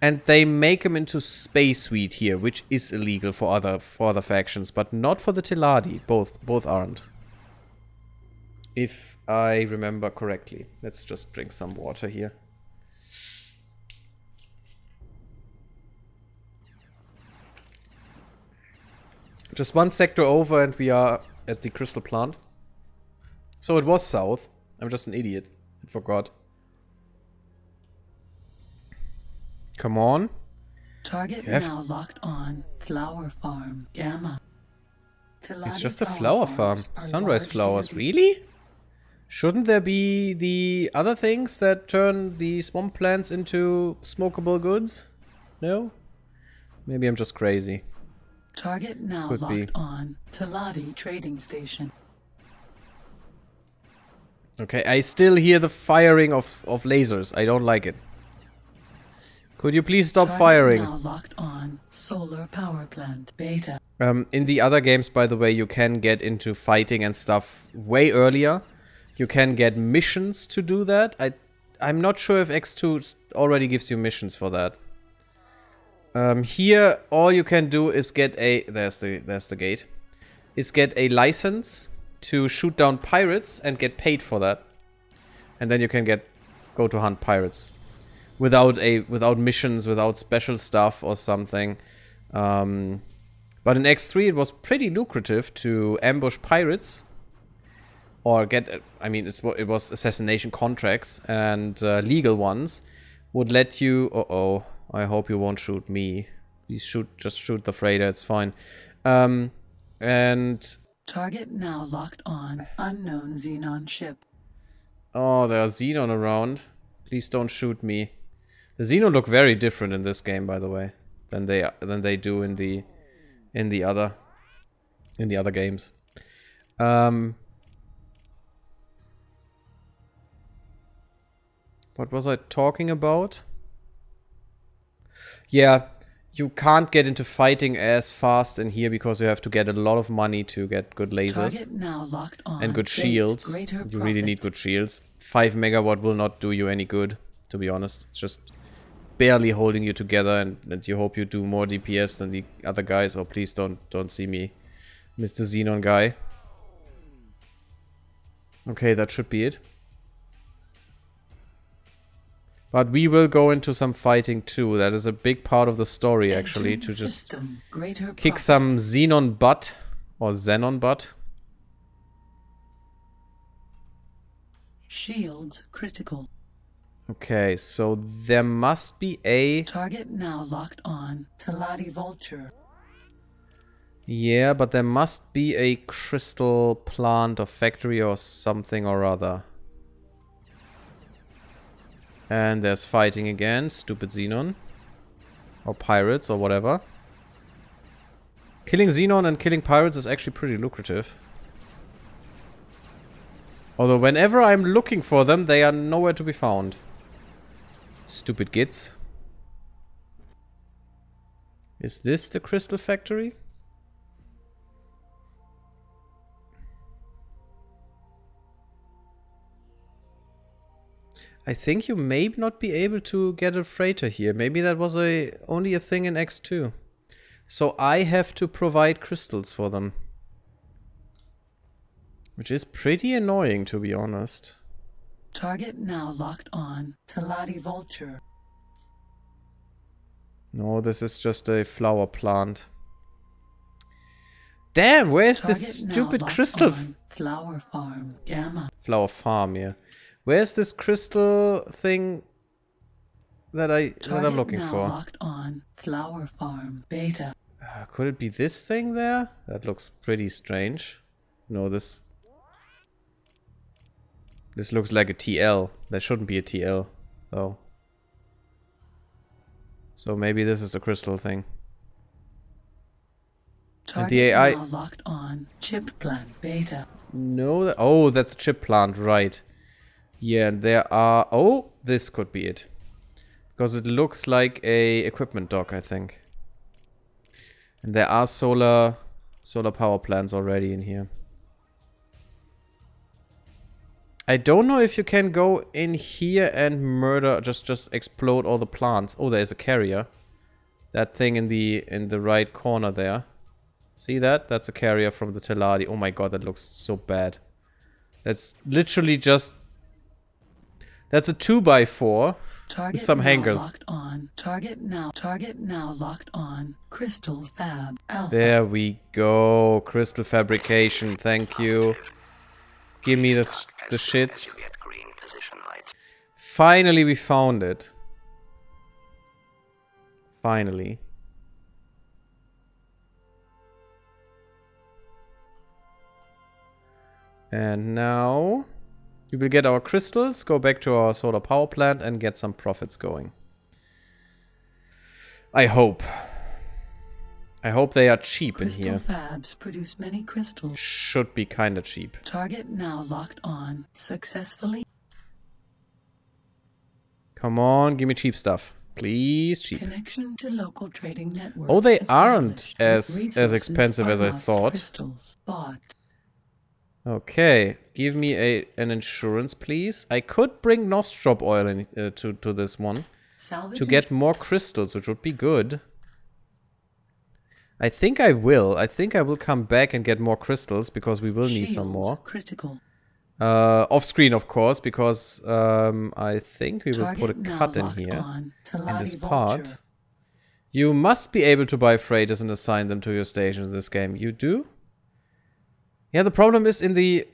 And they make them into space wheat here, which is illegal for other for other factions, but not for the Tiladi. Both both aren't. If I remember correctly. Let's just drink some water here. Just one sector over and we are at the crystal plant. So it was south. I'm just an idiot. I forgot. Come on. Target now locked on. Flower farm. Gamma. Talati it's just a flower farm. Sunrise flowers. Really? Shouldn't there be the other things that turn the swamp plants into smokable goods? No? Maybe I'm just crazy. Target now Could locked be. on. Talati Trading Station. Okay, I still hear the firing of, of lasers. I don't like it. Could you please stop Target firing? Now locked on. Solar power plant. Beta. Um, in the other games, by the way, you can get into fighting and stuff way earlier. You can get missions to do that. I, I'm not sure if X2 already gives you missions for that. Um, here, all you can do is get a... There's the, there's the gate. Is get a license to shoot down pirates and get paid for that. And then you can get... Go to hunt pirates. Without a... Without missions, without special stuff or something. Um, but in X3 it was pretty lucrative to ambush pirates or get, I mean, it was assassination contracts and uh, legal ones would let you, uh oh I hope you won't shoot me. You shoot, just shoot the freighter, it's fine. Um, and... Target now locked on. Unknown Xenon ship. Oh, there are Xenon around. Please don't shoot me. The Xenon look very different in this game, by the way, than they than they do in the in the other in the other games. Um, what was I talking about? yeah, you can't get into fighting as fast in here because you have to get a lot of money to get good lasers and good shields. You profit. really need good shields. 5 megawatt will not do you any good, to be honest. It's just barely holding you together and, and you hope you do more DPS than the other guys. Oh, please don't, don't see me, Mr. Xenon guy. Okay, that should be it. But we will go into some fighting too. That is a big part of the story actually to just kick some Xenon butt or Xenon butt. Shields critical. Okay, so there must be a target now locked on Talati Vulture. Yeah, but there must be a crystal plant or factory or something or other. And there's fighting again. Stupid Xenon. Or pirates or whatever. Killing Xenon and killing pirates is actually pretty lucrative. Although whenever I'm looking for them, they are nowhere to be found. Stupid gits. Is this the crystal factory? I think you may not be able to get a freighter here. Maybe that was a only a thing in X2. So I have to provide crystals for them. Which is pretty annoying, to be honest. Target now locked on. Talati Vulture. No, this is just a flower plant. Damn, where's Target this stupid crystal? Flower farm, gamma. Flower farm, yeah. Where's this crystal thing that I that I'm looking now for? Locked on flower farm beta. Uh, could it be this thing there? That looks pretty strange. No, this this looks like a TL. That shouldn't be a TL, though. So maybe this is a crystal thing. Target and the AI locked on chip plant beta. No, that... oh, that's a chip plant, right? Yeah, there are... Oh, this could be it. Because it looks like a equipment dock, I think. And there are solar solar power plants already in here. I don't know if you can go in here and murder, just just explode all the plants. Oh, there's a carrier. That thing in the in the right corner there. See that? That's a carrier from the Teladi. Oh my god, that looks so bad. That's literally just that's a two by four. Target some hangers. Locked on. Target now. Target now locked on. Crystal fab. Alpha. There we go. Crystal fabrication. Thank you. Give me the the shits. Finally, we found it. Finally. And now we will get our crystals, go back to our solar power plant and get some profits going. I hope. I hope they are cheap Crystal in here. fabs produce many crystals. Should be kinda cheap. Target now locked on successfully. Come on, give me cheap stuff. Please, cheap. Connection to local trading network oh, they aren't as as expensive as I thought. Crystals bought. Okay, give me a an insurance, please. I could bring Nostrop oil in, uh, to, to this one. to get more crystals, which would be good. I think I will. I think I will come back and get more crystals, because we will Shields need some more. critical. Uh, off screen, of course, because um, I think we Target will put a cut in here. In this part. Vulture. You must be able to buy freighters and assign them to your stations in this game. You do? Yeah, the problem is in the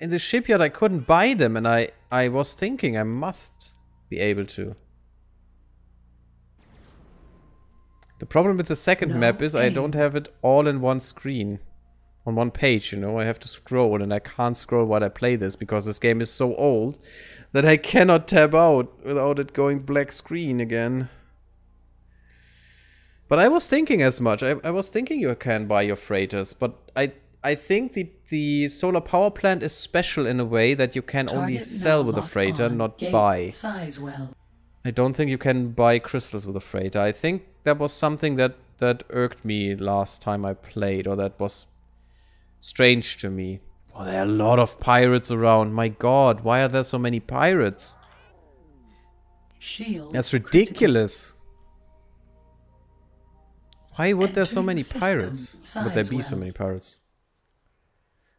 in the shipyard I couldn't buy them and I, I was thinking I must be able to. The problem with the second no, map is I don't have it all in one screen. On one page, you know, I have to scroll and I can't scroll while I play this because this game is so old that I cannot tab out without it going black screen again. But I was thinking as much. I, I was thinking you can buy your freighters, but I I think the the solar power plant is special in a way that you can Target only sell with a freighter, not buy. I don't think you can buy crystals with a freighter. I think that was something that that irked me last time I played, or that was strange to me. Well, there are a lot of pirates around. My God, why are there so many pirates? Shield. That's ridiculous. Critical. Why would Entry there so many pirates? Would there be well. so many pirates?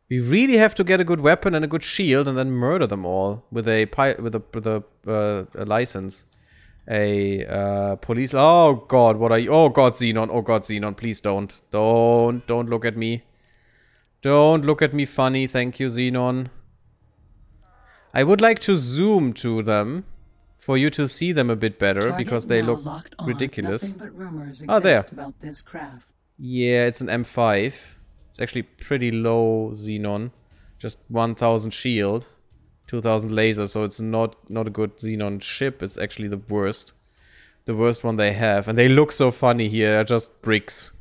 We really have to get a good weapon and a good shield and then murder them all with a with a, with a, uh, a license. A uh, police. Oh god, what are you? Oh god, Xenon. Oh god, Xenon. Please don't. Don't. Don't look at me. Don't look at me funny. Thank you, Xenon. I would like to zoom to them for you to see them a bit better Target because they look ridiculous. Oh, there. Yeah, it's an M5. It's actually pretty low xenon. Just 1000 shield, 2000 laser, so it's not, not a good xenon ship. It's actually the worst. The worst one they have. And they look so funny here. They're just bricks.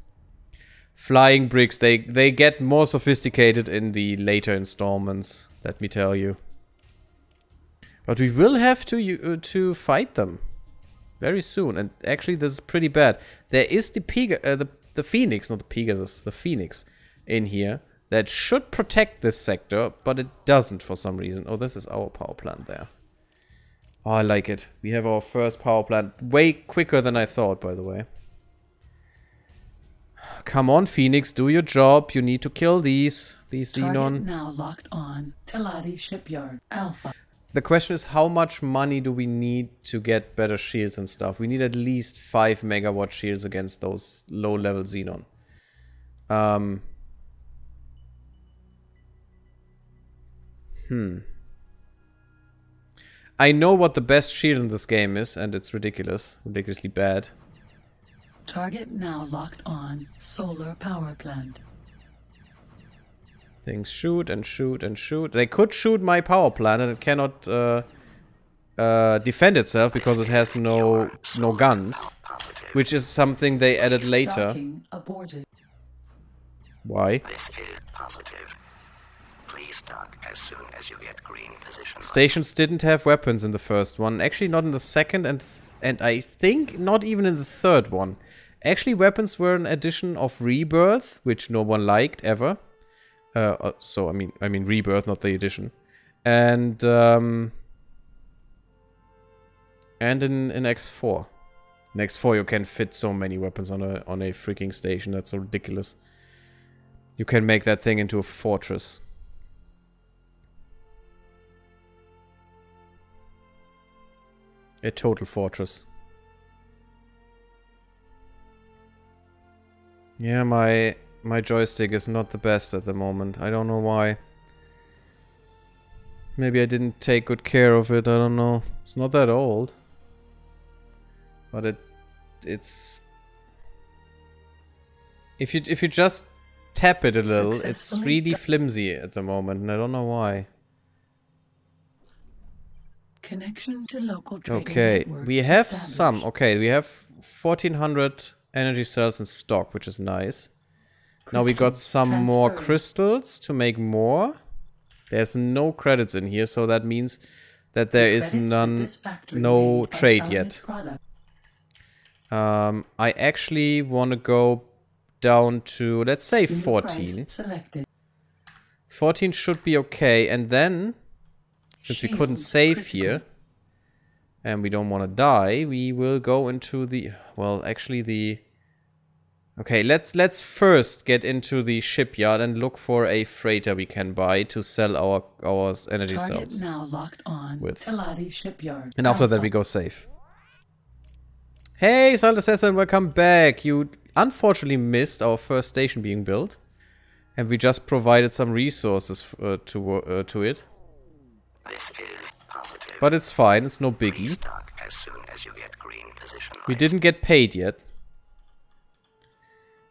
Flying bricks. They, they get more sophisticated in the later installments, let me tell you. But we will have to uh, to fight them very soon. And actually, this is pretty bad. There is the Pega, uh, the the Phoenix, not the Pegasus, the Phoenix in here that should protect this sector, but it doesn't for some reason. Oh, this is our power plant there. Oh, I like it. We have our first power plant. Way quicker than I thought, by the way. Come on, Phoenix, do your job. You need to kill these. These Target Xenon. now locked on. Teladi Shipyard Alpha. The question is how much money do we need to get better shields and stuff? We need at least 5 megawatt shields against those low-level Xenon. Um, Hmm. I know what the best shield in this game is, and it's ridiculous. Ridiculously bad. Target now locked on. Solar power plant. Things shoot and shoot and shoot. They could shoot my power plant, and it cannot uh, uh, defend itself because it has no no guns, which is something they added later. Why? This is positive Stations didn't have weapons in the first one. Actually, not in the second and and I think not even in the third one. Actually, weapons were an addition of Rebirth, which no one liked ever. Uh, uh so I mean, I mean Rebirth, not the addition. and um, and in in X4. In X4, you can fit so many weapons on a on a freaking station. That's so ridiculous. You can make that thing into a fortress. A total fortress. Yeah, my my joystick is not the best at the moment. I don't know why. Maybe I didn't take good care of it, I don't know. It's not that old. But it it's if you if you just tap it a little, it's really flimsy at the moment and I don't know why. Connection to local trading Okay, we have some. Okay, we have 1400 energy cells in stock, which is nice. now we got some more crystals to make more. There's no credits in here, so that means that there the is none, no trade yet. Um, I actually want to go down to, let's say, 14. 14 should be okay, and then since we couldn't save here, and we don't want to die, we will go into the... Well, actually the... Okay, let's let's first get into the shipyard and look for a freighter we can buy to sell our our energy Target cells. now locked on with shipyard. And after that we go safe. Hey, Silent Assassin, welcome back. You unfortunately missed our first station being built. And we just provided some resources uh, to, uh, to it. But it's fine, it's no biggie. As as we didn't get paid yet.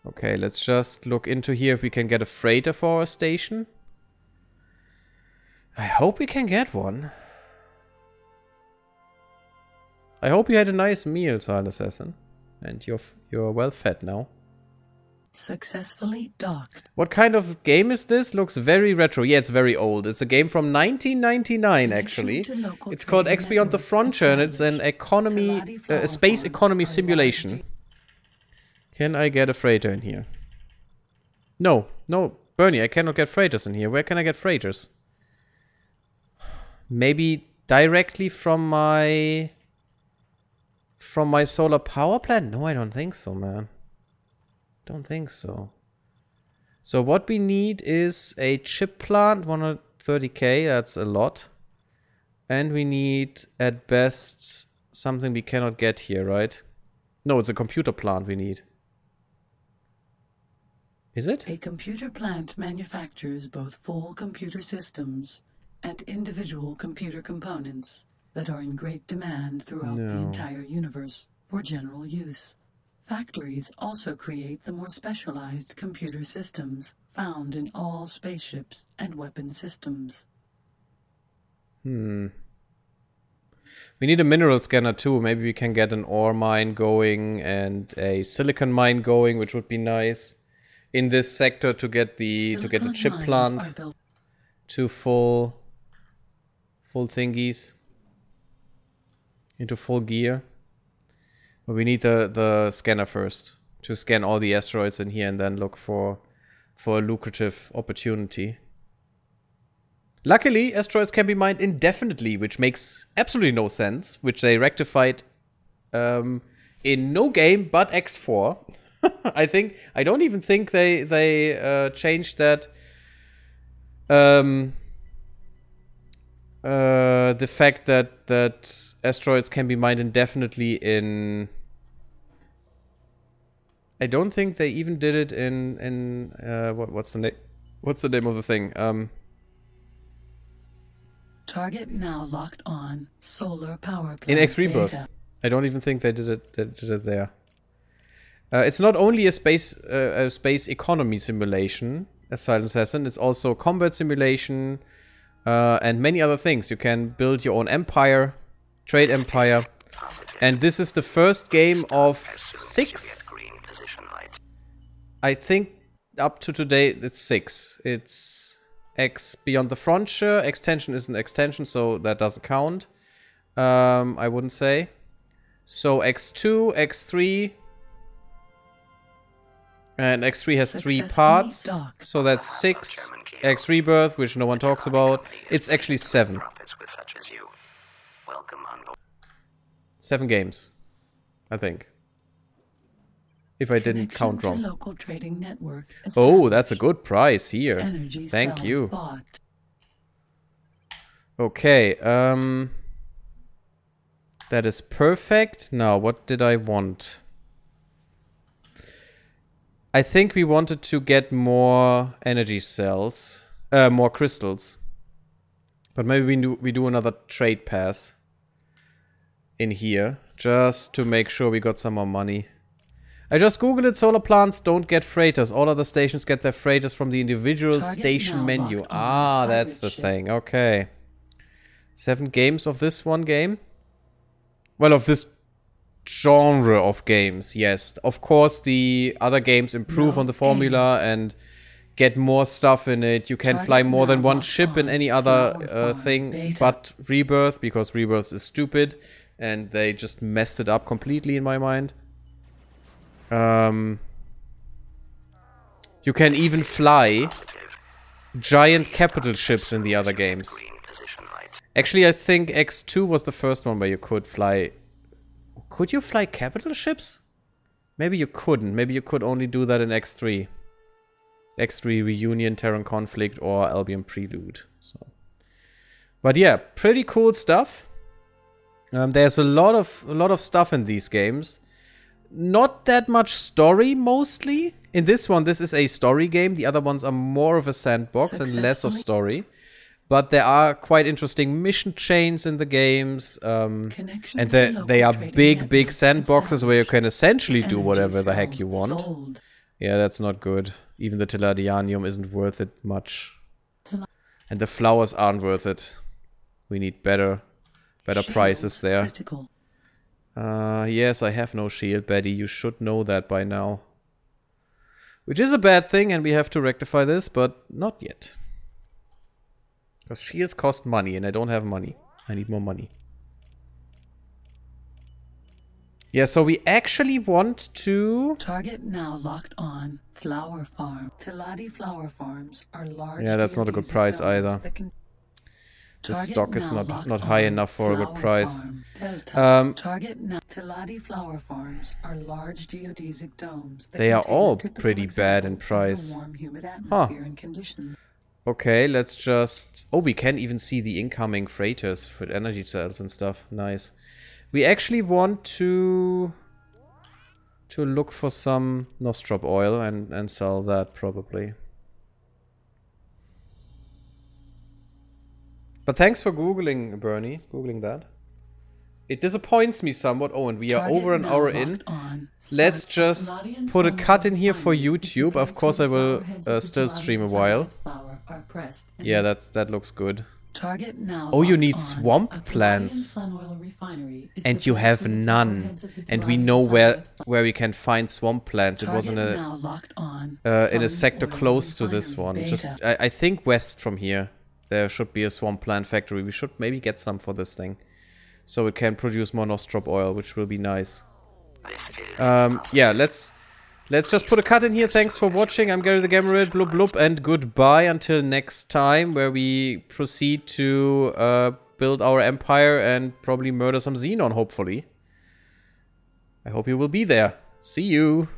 Okay, let's just look into here if we can get a freighter for our station. I hope we can get one. I hope you had a nice meal, Silent Assassin. And you're, you're well fed now. Successfully docked. What kind of game is this? Looks very retro. Yeah, it's very old. It's a game from 1999, actually. It's called X Beyond the Frontier, and it's an economy, uh, a space economy simulation. Can I get a freighter in here? No, no, Bernie, I cannot get freighters in here. Where can I get freighters? Maybe directly from my... From my solar power plant? No, I don't think so, man. Don't think so. So what we need is a chip plant, 130k, that's a lot. And we need, at best, something we cannot get here, right? No, it's a computer plant we need. Is it? A computer plant manufactures both full computer systems and individual computer components that are in great demand throughout no. the entire universe for general use. Factories also create the more specialized computer systems found in all spaceships and weapon systems. Hmm. We need a mineral scanner too. Maybe we can get an ore mine going and a silicon mine going, which would be nice in this sector to get the silicon to get the chip plant to full full thingies into full gear. But we need the, the scanner first to scan all the asteroids in here and then look for for a lucrative opportunity. Luckily, asteroids can be mined indefinitely, which makes absolutely no sense, which they rectified um, in no game but X4. I think I don't even think they they uh, changed that. Um, uh, the fact that that asteroids can be mined indefinitely in I don't think they even did it in in uh, what, what's the name? What's the name of the thing? Um, Target now locked on solar power In X Rebirth, I don't even think they did it. They did it there. Uh, it's not only a space uh, a space economy simulation, as Silent Assassin. It's also combat simulation uh, and many other things. You can build your own empire, trade empire, and this is the first game of six I think up to today it's six. It's X Beyond the Frontier. Extension is an extension, so that doesn't count. Um, I wouldn't say. So X2, X3, and X3 has three parts, so that's six. X Rebirth, which no one talks about. It's actually seven. Seven games, I think if I didn't count wrong. Local trading network oh, that's a good price here. Energy Thank you. Bought. Okay, um that is perfect. Now, what did I want? I think we wanted to get more energy cells, uh, more crystals. But maybe we do, we do another trade pass in here just to make sure we got some more money. I just googled it. Solar plants don't get freighters. All other stations get their freighters from the individual Target station menu. Oh, ah, that's the ship. thing. Okay. Seven games of this one game? Well, of this genre of games, yes. Of course, the other games improve no on the formula and get more stuff in it. You can Target fly more than one ship on. in any other uh, thing beta. but Rebirth, because Rebirth is stupid and they just messed it up completely in my mind. Um, you can even fly giant capital ships in the other games. Actually, I think X2 was the first one where you could fly... Could you fly capital ships? Maybe you couldn't. Maybe you could only do that in X3. X3 Reunion, Terran Conflict, or Albion Prelude. So, But yeah, pretty cool stuff. Um, there's a lot of a lot of stuff in these games not that much story mostly. In this one, this is a story game. The other ones are more of a sandbox and less of story. But there are quite interesting mission chains in the games. Um, and the, they are big, big sandboxes where you can essentially do whatever the heck you want. Sold. Yeah, that's not good. Even the Telladianium isn't worth it much. And the flowers aren't worth it. We need better, better prices there. Critical. Uh, yes, I have no shield, Betty. You should know that by now. Which is a bad thing, and we have to rectify this, but not yet. Because shields cost money, and I don't have money. I need more money. Yeah, so we actually want to... Target now locked on. Flower Farm. Tilati Flower Farms are large... Yeah, that's not a good price either. Can the Target stock is not not high enough for a good price. Um, Target now. Tilati flower farms are large geodesic domes. They are all pretty bad in price. huh. Okay, let's just... Oh, we can even see the incoming freighters for energy cells and stuff. Nice. We actually want to... to look for some Nostrop oil and, and sell that, probably. But thanks for Googling, Bernie. Googling that. It disappoints me somewhat. Oh, and we are over an hour in. Let's just put a cut in here for YouTube. Of course, I will uh, still stream a while. Yeah, that's that looks good. Target now. Oh, you need swamp plants. And you have none. And we know where where we can find swamp plants. It was in a uh, in a sector close to this one. Just I, I think west from here. There should be a swamp plant factory. We should maybe get some for this thing. So we can produce more nostrop oil, which will be nice. Um, yeah, let's let's just put a cut in here. Thanks for watching. I'm Gary the Gamerade, blub blub, and goodbye until next time, where we proceed to uh, build our empire and probably murder some Xenon, hopefully. I hope you will be there. See you!